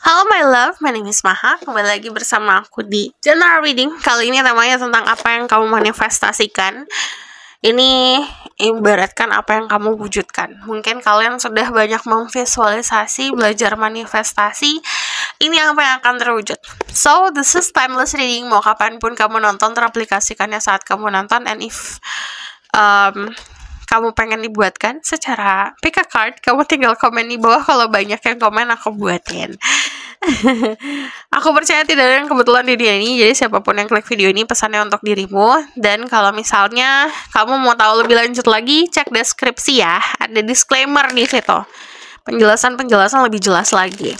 Halo my love, my name is Maha Kembali lagi bersama aku di General Reading Kali ini temanya tentang apa yang kamu manifestasikan Ini ibaratkan apa yang kamu wujudkan Mungkin kalian sudah banyak memvisualisasi, belajar manifestasi Ini apa yang akan terwujud So, this is timeless reading Mau kapanpun kamu nonton, teraplikasikannya saat kamu nonton And if um, kamu pengen dibuatkan secara pick a card, kamu tinggal komen di bawah kalau banyak yang komen aku buatin. aku percaya tidak ada yang kebetulan di dunia ini, jadi siapapun yang klik video ini pesannya untuk dirimu. Dan kalau misalnya kamu mau tahu lebih lanjut lagi, cek deskripsi ya, ada disclaimer di situ. Penjelasan-penjelasan lebih jelas lagi.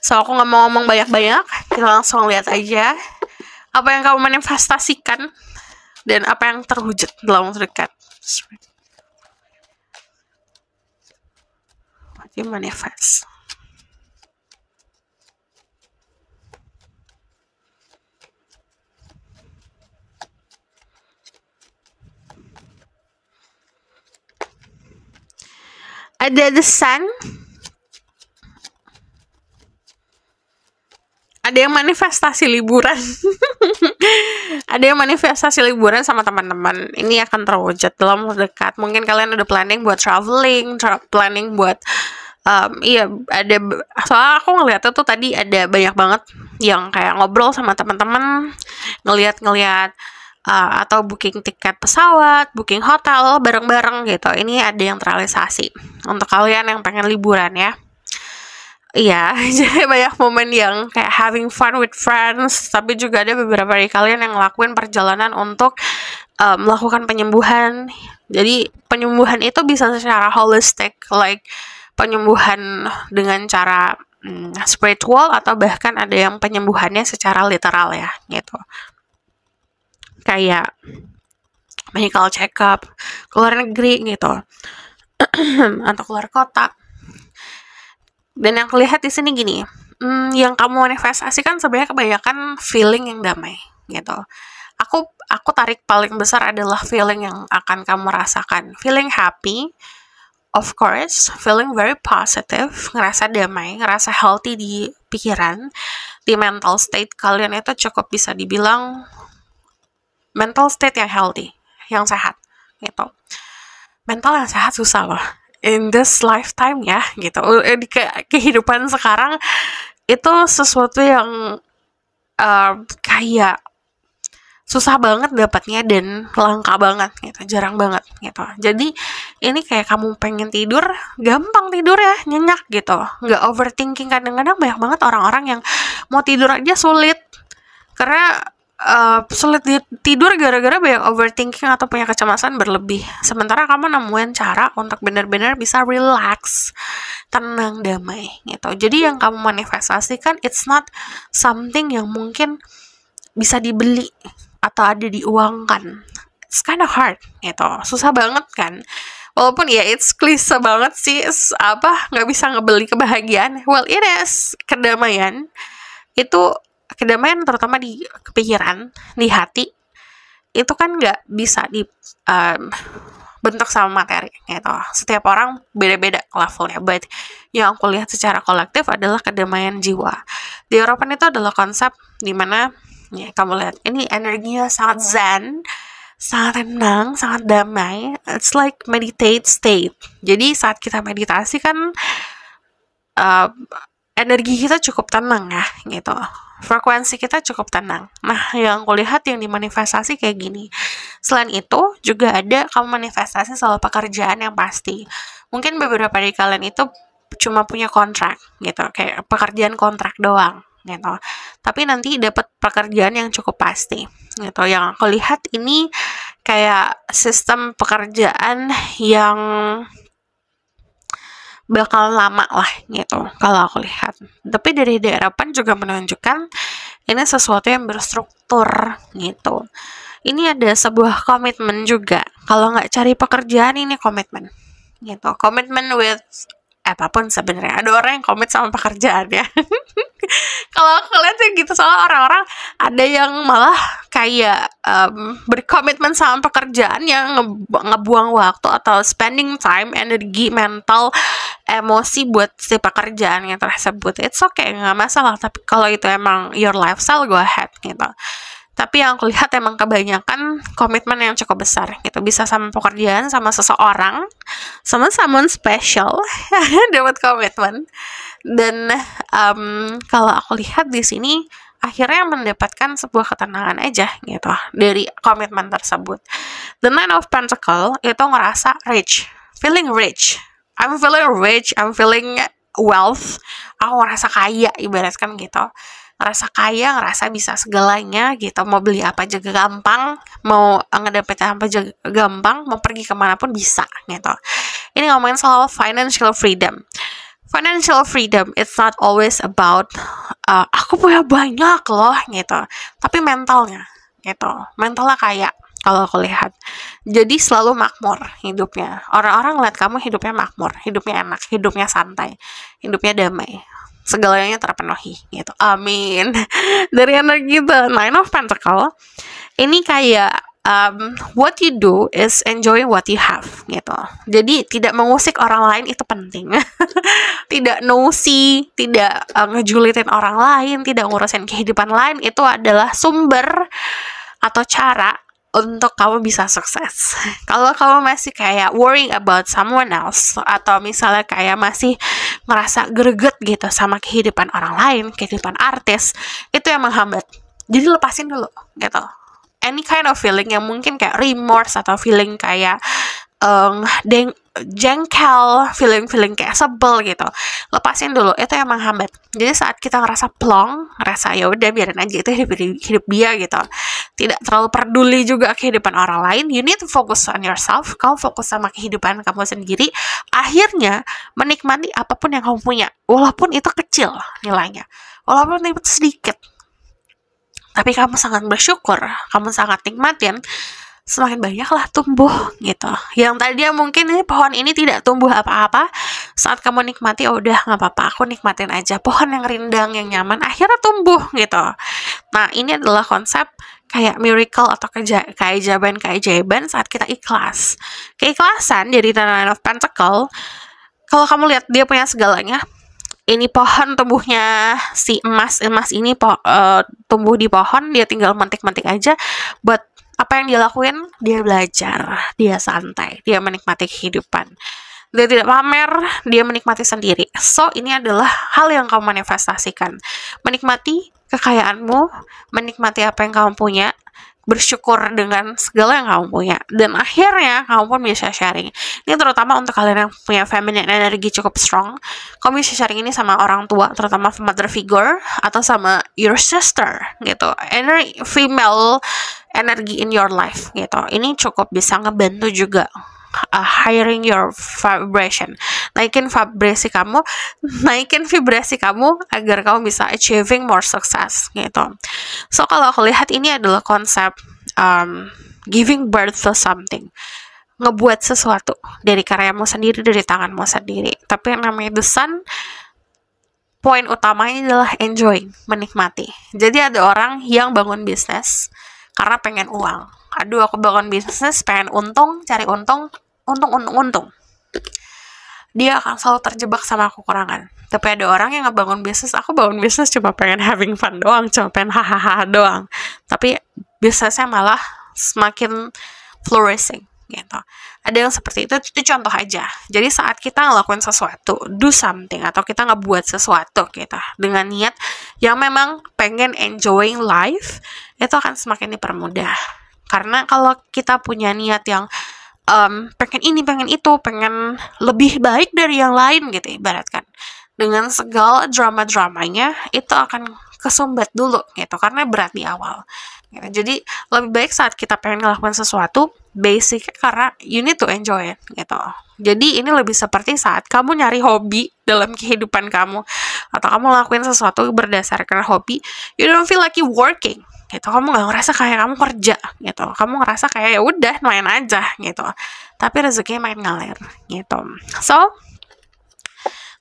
So, aku nggak mau ngomong banyak-banyak, kita langsung lihat aja apa yang kamu manifestasikan dan apa yang terwujud dalam waktu dekat. Sorry. What do you manifest? And uh, then the sun ada yang manifestasi liburan ada yang manifestasi liburan sama teman-teman ini akan terwujud dalam dekat mungkin kalian ada planning buat traveling tra planning buat um, iya ada soal aku ngeliatnya tuh tadi ada banyak banget yang kayak ngobrol sama teman-teman ngeliat-ngeliat uh, atau booking tiket pesawat, booking hotel bareng-bareng gitu. Ini ada yang terrealisasi untuk kalian yang pengen liburan ya. Iya, jadi banyak momen yang kayak having fun with friends, tapi juga ada beberapa dari kalian yang ngelakuin perjalanan untuk um, melakukan penyembuhan. Jadi penyembuhan itu bisa secara holistik, like penyembuhan dengan cara um, spiritual atau bahkan ada yang penyembuhannya secara literal ya, gitu. Kayak medical check up, keluar negeri gitu, atau keluar kota dan yang terlihat di sini gini, hmm, yang kamu manifestasikan sebenarnya kebanyakan feeling yang damai gitu. Aku aku tarik paling besar adalah feeling yang akan kamu rasakan, feeling happy, of course, feeling very positive, ngerasa damai, ngerasa healthy di pikiran, di mental state kalian itu cukup bisa dibilang mental state yang healthy, yang sehat gitu. Mental yang sehat susah loh in this lifetime ya gitu eh, di ke kehidupan sekarang itu sesuatu yang uh, kayak susah banget dapatnya dan langka banget gitu jarang banget gitu jadi ini kayak kamu pengen tidur gampang tidur ya nyenyak gitu nggak overthinking kadang-kadang banyak banget orang-orang yang mau tidur aja sulit karena Uh, sulit tidur gara-gara banyak overthinking atau punya kecemasan berlebih. Sementara kamu nemuin cara untuk benar-benar bisa relax, tenang, damai gitu. Jadi yang kamu manifestasikan it's not something yang mungkin bisa dibeli atau ada diuangkan. It's kind of hard gitu. Susah banget kan walaupun ya it's klise banget sih it's apa nggak bisa ngebeli kebahagiaan well it is kedamaian itu kedamaian terutama di kepikiran, di hati itu kan nggak bisa di um, bentuk sama materi gitu. Setiap orang beda-beda levelnya, but yang aku lihat secara kolektif adalah kedamaian jiwa. Di Eropa itu adalah konsep dimana ya kamu lihat ini energinya sangat zen, sangat tenang, sangat damai. It's like meditate state. Jadi saat kita meditasi kan uh, energi kita cukup tenang ya gitu frekuensi kita cukup tenang. Nah, yang kulihat yang dimanifestasi kayak gini. Selain itu, juga ada kamu manifestasi soal pekerjaan yang pasti. Mungkin beberapa dari kalian itu cuma punya kontrak gitu, kayak pekerjaan kontrak doang gitu. Tapi nanti dapat pekerjaan yang cukup pasti gitu. Yang aku lihat ini kayak sistem pekerjaan yang bakal lama lah gitu kalau aku lihat. Tapi dari daerah pan juga menunjukkan ini sesuatu yang berstruktur gitu. Ini ada sebuah komitmen juga. Kalau nggak cari pekerjaan ini komitmen gitu. Komitmen with apapun sebenarnya ada orang yang komit sama pekerjaan ya kalau aku lihat sih gitu soal orang-orang ada yang malah kayak um, berkomitmen sama pekerjaan yang nge ngebuang waktu atau spending time energi mental emosi buat si pekerjaan yang tersebut it's okay nggak masalah tapi kalau itu emang your lifestyle go ahead gitu tapi yang aku lihat emang kebanyakan komitmen yang cukup besar gitu bisa sama pekerjaan sama seseorang sama someone special dapat komitmen dan um, kalau aku lihat di sini akhirnya mendapatkan sebuah ketenangan aja gitu dari komitmen tersebut the nine of pentacle itu ngerasa rich feeling rich I'm feeling rich I'm feeling wealth aku ngerasa kaya ibaratkan gitu ngerasa kaya ngerasa bisa segalanya gitu mau beli apa aja gampang mau ngedapetin apa aja gampang mau pergi kemana pun bisa gitu ini ngomongin soal financial freedom financial freedom it's not always about uh, aku punya banyak loh gitu tapi mentalnya gitu mentalnya kayak kalau aku lihat jadi selalu makmur hidupnya orang-orang lihat kamu hidupnya makmur hidupnya enak hidupnya santai hidupnya damai segalanya terpenuhi gitu. Amin. Dari energi the nine of Pentacles, ini kayak um, what you do is enjoy what you have gitu. Jadi tidak mengusik orang lain itu penting. tidak nosy, tidak uh, ngejulitin orang lain, tidak ngurusin kehidupan lain itu adalah sumber atau cara untuk kamu bisa sukses. Kalau kamu masih kayak worrying about someone else atau misalnya kayak masih ngerasa greget gitu sama kehidupan orang lain, kehidupan artis, itu yang menghambat. Jadi lepasin dulu gitu. Any kind of feeling yang mungkin kayak remorse atau feeling kayak um, deng jengkel, feeling-feeling kayak sebel gitu. Lepasin dulu, itu emang hambat Jadi saat kita ngerasa plong, ngerasa ya udah biarin aja itu hidup, hidup dia gitu. Tidak terlalu peduli juga kehidupan orang lain. You need to focus on yourself. Kamu fokus sama kehidupan kamu sendiri. Akhirnya menikmati apapun yang kamu punya, walaupun itu kecil nilainya, walaupun itu sedikit. Tapi kamu sangat bersyukur, kamu sangat nikmatin semakin banyaklah tumbuh gitu. Yang tadi mungkin ini eh, pohon ini tidak tumbuh apa-apa, saat kamu nikmati oh udah nggak apa-apa, aku nikmatin aja pohon yang rindang yang nyaman akhirnya tumbuh gitu. Nah ini adalah konsep kayak miracle atau keja keajaiban keajaiban saat kita ikhlas. Keikhlasan jadi Nine of Pentacle. Kalau kamu lihat dia punya segalanya, ini pohon tumbuhnya si emas emas ini po, uh, tumbuh di pohon dia tinggal mentik-mentik aja buat apa yang dia lakuin dia belajar dia santai dia menikmati kehidupan dia tidak pamer, dia menikmati sendiri. So, ini adalah hal yang kamu manifestasikan. Menikmati kekayaanmu, menikmati apa yang kamu punya, bersyukur dengan segala yang kamu punya dan akhirnya kamu pun bisa sharing ini terutama untuk kalian yang punya feminine energy cukup strong kamu bisa sharing ini sama orang tua terutama mother figure atau sama your sister gitu energy female energy in your life gitu ini cukup bisa ngebantu juga uh, hiring your vibration naikin vibrasi kamu naikin vibrasi kamu agar kamu bisa achieving more success gitu so kalau aku lihat ini adalah konsep um, giving birth to something ngebuat sesuatu dari karyamu sendiri dari tanganmu sendiri tapi yang namanya the sun poin utamanya adalah enjoying, menikmati. Jadi ada orang yang bangun bisnis karena pengen uang. Aduh, aku bangun bisnis pengen untung, cari untung, untung untung untung dia akan selalu terjebak sama kekurangan. Tapi ada orang yang ngebangun bisnis, aku bangun bisnis cuma pengen having fun doang, cuma pengen hahaha doang. Tapi bisnisnya malah semakin flourishing gitu. Ada yang seperti itu, itu contoh aja. Jadi saat kita ngelakuin sesuatu, do something, atau kita ngebuat sesuatu kita gitu, dengan niat yang memang pengen enjoying life, itu akan semakin dipermudah. Karena kalau kita punya niat yang um, pengen ini pengen itu pengen lebih baik dari yang lain gitu ibaratkan dengan segala drama dramanya itu akan kesumbat dulu gitu karena berat di awal gitu. jadi lebih baik saat kita pengen ngelakuin sesuatu basic karena you need to enjoy it gitu jadi ini lebih seperti saat kamu nyari hobi dalam kehidupan kamu atau kamu lakuin sesuatu berdasarkan hobi you don't feel like you working gitu kamu nggak ngerasa kayak kamu kerja gitu kamu ngerasa kayak ya udah main aja gitu tapi rezekinya main ngalir gitu so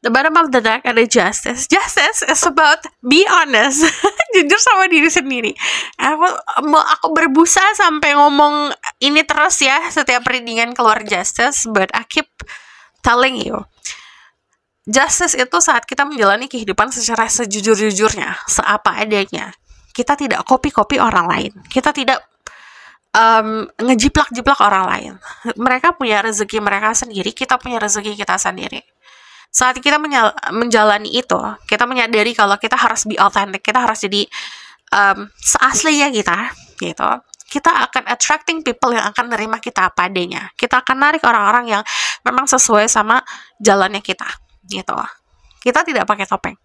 The bottom of the deck ada justice. Justice is about be honest, jujur sama diri sendiri. Aku mau aku berbusa sampai ngomong ini terus ya setiap readingan keluar justice, but I keep telling you Justice itu saat kita menjalani kehidupan secara sejujur-jujurnya, seapa adanya. Kita tidak copy-copy orang lain. Kita tidak um, ngejiplak-jiplak orang lain. Mereka punya rezeki mereka sendiri, kita punya rezeki kita sendiri. Saat kita menjalani itu, kita menyadari kalau kita harus be authentic, kita harus jadi um, ya kita, gitu. Kita akan attracting people yang akan menerima kita apa adanya. Kita akan narik orang-orang yang memang sesuai sama jalannya kita, gitu. Kita tidak pakai topeng.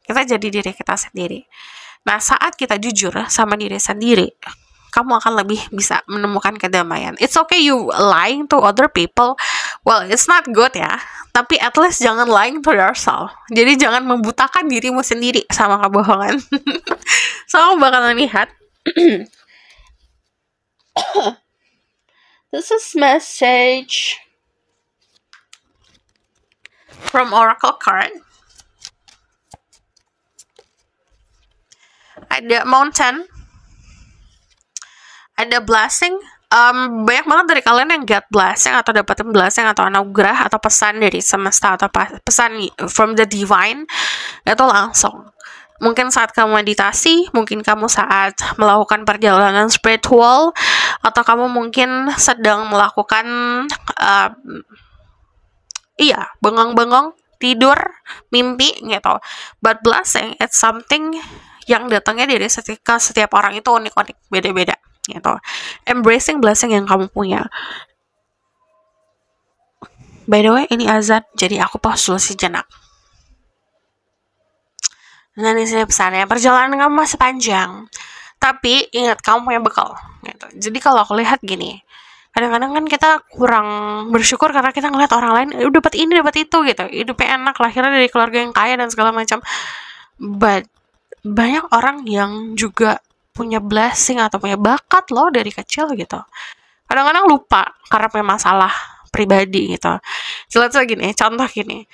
Kita jadi diri kita sendiri. Nah, saat kita jujur sama diri sendiri, kamu akan lebih bisa menemukan kedamaian. It's okay you lying to other people. Well, it's not good ya. Tapi at least jangan lying to yourself. Jadi jangan membutakan dirimu sendiri sama kebohongan. so, aku bakalan lihat. This is message from Oracle card. ada mountain ada blessing um, banyak banget dari kalian yang get blessing atau dapetin blessing atau anugerah atau pesan dari semesta atau pesan from the divine itu langsung mungkin saat kamu meditasi mungkin kamu saat melakukan perjalanan spiritual atau kamu mungkin sedang melakukan uh, iya bengong-bengong tidur mimpi gitu but blessing it's something yang datangnya dari setiap setiap orang itu unik-unik, beda-beda gitu. Embracing blessing yang kamu punya. By the way, ini azan, jadi aku pause jenak. Nah, di sini pesannya, perjalanan kamu masih panjang. Tapi ingat, kamu punya bekal. Gitu. Jadi kalau aku lihat gini, kadang-kadang kan kita kurang bersyukur karena kita ngeliat orang lain udah eh, dapat ini dapat itu gitu hidupnya enak lahirnya dari keluarga yang kaya dan segala macam but banyak orang yang juga punya blessing atau punya bakat loh dari kecil gitu. Kadang-kadang lupa karena punya masalah pribadi gitu. Jelas gini, contoh gini.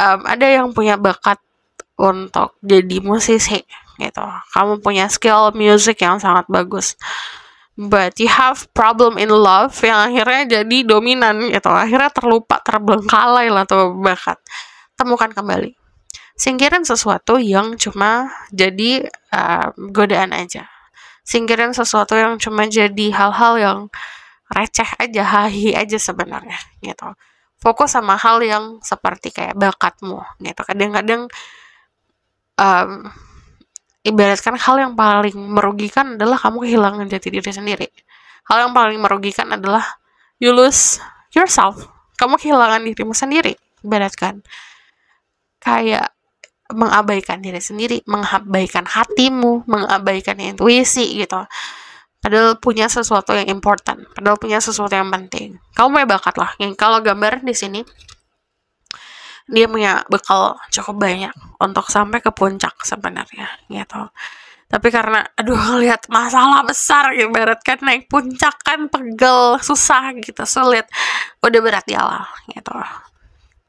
Um, ada yang punya bakat untuk jadi musisi gitu. Kamu punya skill music yang sangat bagus. But you have problem in love yang akhirnya jadi dominan gitu. Akhirnya terlupa, terbengkalai lah tuh bakat. Temukan kembali singkirin sesuatu yang cuma jadi uh, godaan aja singkirin sesuatu yang cuma jadi hal-hal yang receh aja hahi aja sebenarnya gitu fokus sama hal yang seperti kayak bakatmu gitu kadang-kadang um, ibaratkan hal yang paling merugikan adalah kamu kehilangan jati diri sendiri hal yang paling merugikan adalah you lose yourself kamu kehilangan dirimu sendiri ibaratkan kayak mengabaikan diri sendiri, mengabaikan hatimu, mengabaikan intuisi gitu. Padahal punya sesuatu yang important, padahal punya sesuatu yang penting. Kamu punya bakat lah. Yang kalau gambar di sini dia punya bekal cukup banyak untuk sampai ke puncak sebenarnya gitu. Tapi karena aduh lihat masalah besar berat kan naik puncak kan pegel, susah gitu, sulit. Udah berat di awal gitu.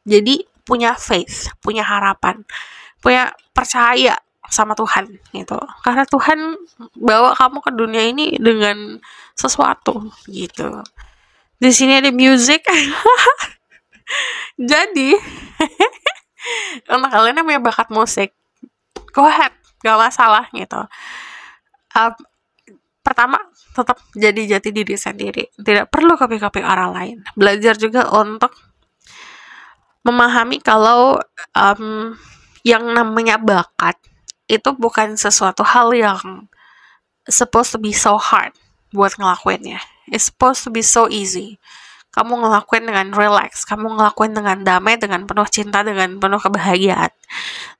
Jadi punya faith, punya harapan punya percaya sama Tuhan gitu karena Tuhan bawa kamu ke dunia ini dengan sesuatu gitu di sini ada music jadi untuk kalian yang punya bakat musik go ahead gak masalah gitu uh, pertama tetap jadi jati diri sendiri tidak perlu kopi-kopi orang lain belajar juga untuk memahami kalau um, yang namanya bakat itu bukan sesuatu hal yang supposed to be so hard buat ngelakuinnya. It's supposed to be so easy. Kamu ngelakuin dengan relax, kamu ngelakuin dengan damai, dengan penuh cinta, dengan penuh kebahagiaan.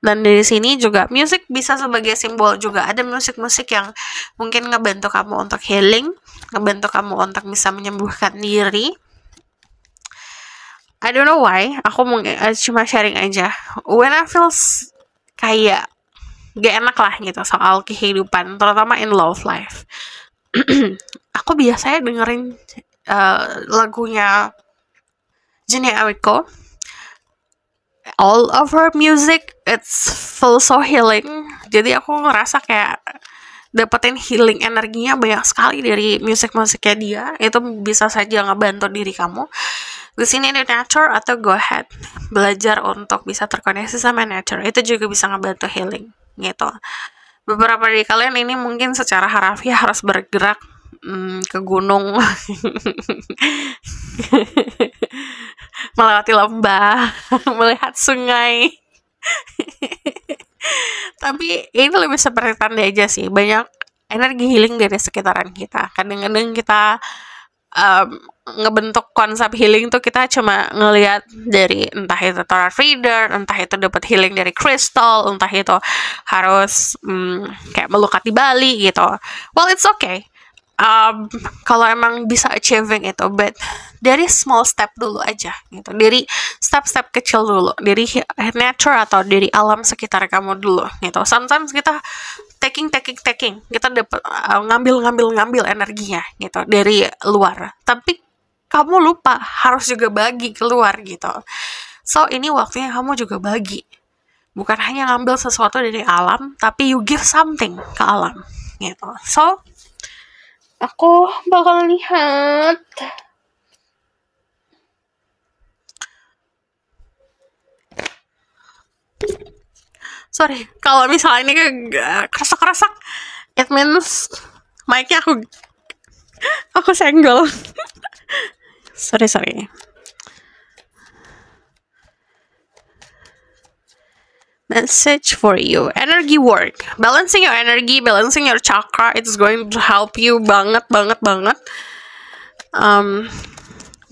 Dan dari sini juga musik bisa sebagai simbol juga. Ada musik-musik yang mungkin ngebantu kamu untuk healing, ngebantu kamu untuk bisa menyembuhkan diri, I don't know why aku mau uh, eh, cuma sharing aja when I feel kayak gak enak lah gitu soal kehidupan terutama in love life aku biasanya dengerin uh, lagunya Jenny Awiko all of her music it's full so healing jadi aku ngerasa kayak dapetin healing energinya banyak sekali dari musik-musiknya dia itu bisa saja ngebantu diri kamu di sini di nature atau go ahead belajar untuk bisa terkoneksi sama nature itu juga bisa ngebantu healing gitu beberapa dari kalian ini mungkin secara harafiah harus bergerak hmm, ke gunung melewati lembah melihat sungai tapi ini lebih seperti tanda aja sih banyak energi healing dari sekitaran kita kadang-kadang kita um, ngebentuk konsep healing tuh kita cuma ngelihat dari entah itu tarot reader, entah itu dapat healing dari crystal, entah itu harus hmm, kayak melukat di Bali gitu. Well, it's okay. Um, kalau emang bisa achieving itu, but dari small step dulu aja gitu. Dari step-step kecil dulu, dari nature atau dari alam sekitar kamu dulu gitu. Sometimes kita taking taking taking, kita dapat uh, ngambil ngambil ngambil energinya gitu dari luar. Tapi kamu lupa harus juga bagi keluar gitu. So ini waktunya kamu juga bagi. Bukan hanya ngambil sesuatu dari alam, tapi you give something ke alam gitu. So aku bakal lihat sorry kalau misalnya ini kerasak kerasak it means mic-nya aku aku senggol sorry sorry message for you energy work balancing your energy balancing your chakra it's going to help you banget banget banget um,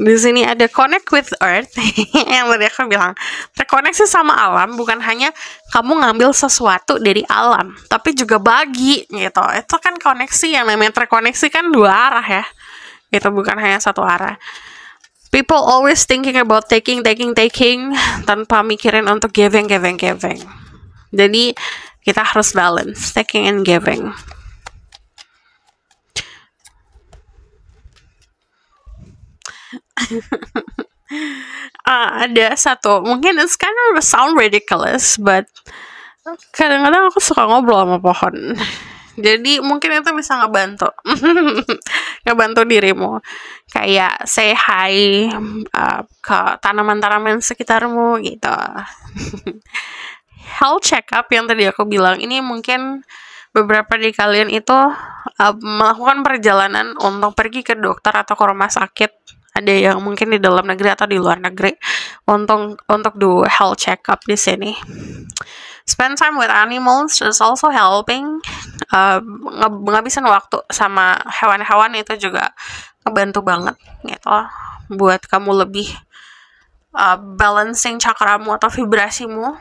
di sini ada connect with earth yang tadi aku bilang terkoneksi sama alam bukan hanya kamu ngambil sesuatu dari alam tapi juga bagi gitu itu kan koneksi yang namanya terkoneksi kan dua arah ya Itu bukan hanya satu arah people always thinking about taking, taking, taking tanpa mikirin untuk giving, giving, giving. Jadi kita harus balance taking and giving. uh, ada satu mungkin it's kind of sound ridiculous but kadang-kadang aku suka ngobrol sama pohon jadi mungkin itu bisa ngebantu ngebantu dirimu kayak say hi uh, ke tanaman-tanaman sekitarmu gitu health check up yang tadi aku bilang ini mungkin beberapa di kalian itu uh, melakukan perjalanan untuk pergi ke dokter atau ke rumah sakit ada yang mungkin di dalam negeri atau di luar negeri untuk untuk do health check up di sini spend time with animals is also helping uh, ngabisin waktu sama hewan-hewan itu juga ngebantu banget gitu buat kamu lebih uh, balancing cakramu atau vibrasimu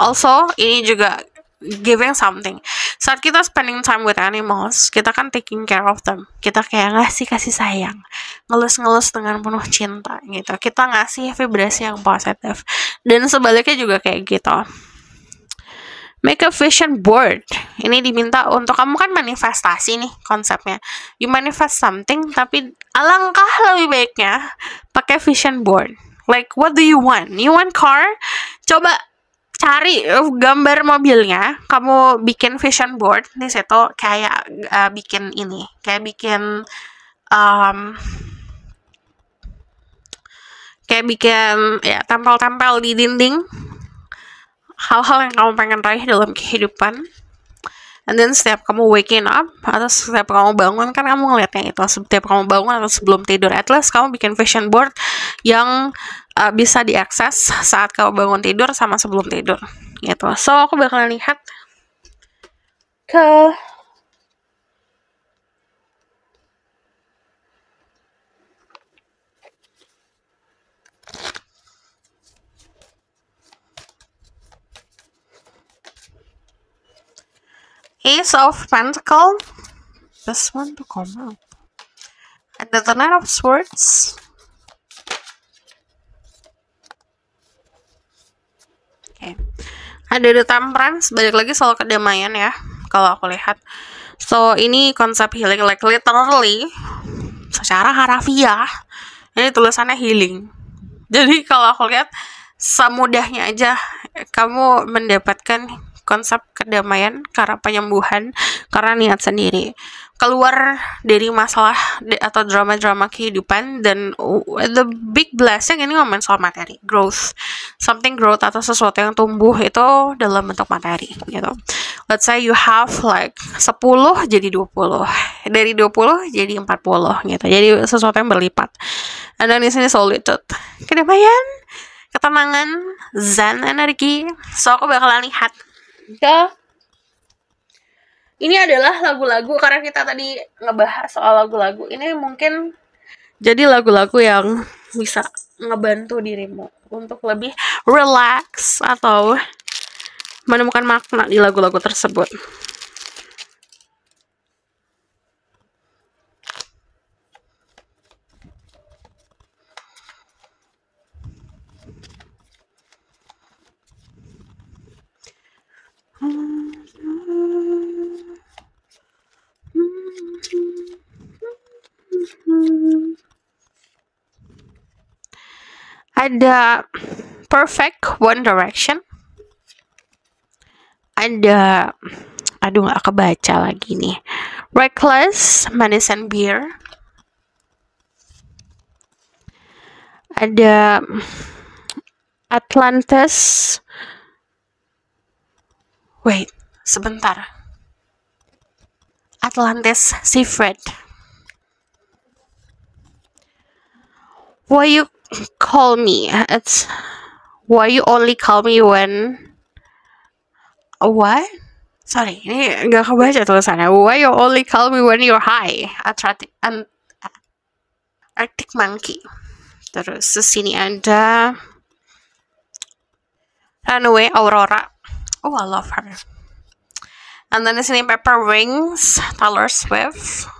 also ini juga giving something saat kita spending time with animals kita kan taking care of them kita kayak ngasih kasih sayang ngelus-ngelus dengan penuh cinta gitu kita ngasih vibrasi yang positif dan sebaliknya juga kayak gitu Make a vision board. Ini diminta untuk kamu kan manifestasi nih konsepnya. You manifest something, tapi alangkah lebih baiknya pakai vision board. Like, what do you want? You want car? Coba cari eh, gambar mobilnya, kamu bikin vision board di situ kayak uh, bikin ini, kayak bikin um, kayak bikin ya tempel-tempel di dinding hal-hal yang kamu pengen raih dalam kehidupan and then setiap kamu waking up atau setiap kamu bangun kan kamu ngeliatnya itu setiap kamu bangun atau sebelum tidur at least kamu bikin vision board yang uh, bisa diakses saat kamu bangun tidur sama sebelum tidur gitu so aku bakalan lihat ke Ace of Pentacle. This one to come out. And then the Knight of Swords. Oke. Okay. Ada The Temperance, balik lagi soal kedamaian ya. Kalau aku lihat. So, ini konsep healing like literally secara harafiah. Ini tulisannya healing. Jadi kalau aku lihat semudahnya aja kamu mendapatkan konsep kedamaian karena penyembuhan karena niat sendiri keluar dari masalah atau drama-drama kehidupan dan the big blessing ini ngomongin soal materi growth something growth atau sesuatu yang tumbuh itu dalam bentuk materi gitu let's say you have like 10 jadi 20 dari 20 jadi 40 gitu jadi sesuatu yang berlipat and then di sini solitude kedamaian ketenangan zen energi so aku bakalan lihat ke ini adalah lagu-lagu karena kita tadi ngebahas soal lagu-lagu. Ini mungkin jadi lagu-lagu yang bisa ngebantu dirimu untuk lebih relax atau menemukan makna di lagu-lagu tersebut. ada Perfect One Direction ada aduh nggak kebaca lagi nih Reckless Manis and Beer ada Atlantis wait sebentar Atlantis Seafred you call me. It's why you only call me when what? Sorry, ini nggak kebaca tulisannya. Why you only call me when you're high? Attractive and Arctic Monkey. Terus sini ada Runaway Aurora. Oh, I love her. And then di sini Pepper Wings, Taylor Swift.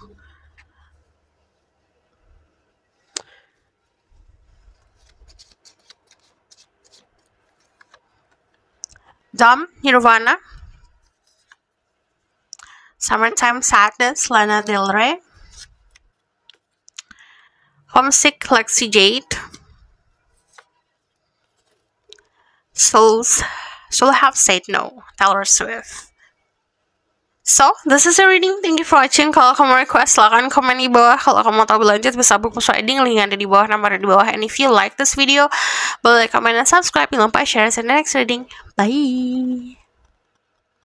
Dumb, Nirvana. Summertime Sadness, Lana Del Rey. Homesick, Lexi Jade. Souls, Should Have Said No, Taylor Swift. So, this is a reading. Thank you for watching. Kalau kamu request, silahkan komen di bawah. Kalau kamu mau tahu lanjut, bisa book reading. Link ada di bawah, nomor di bawah. And if you like this video, boleh komen dan subscribe. Jangan lupa share. See you next reading. Bye!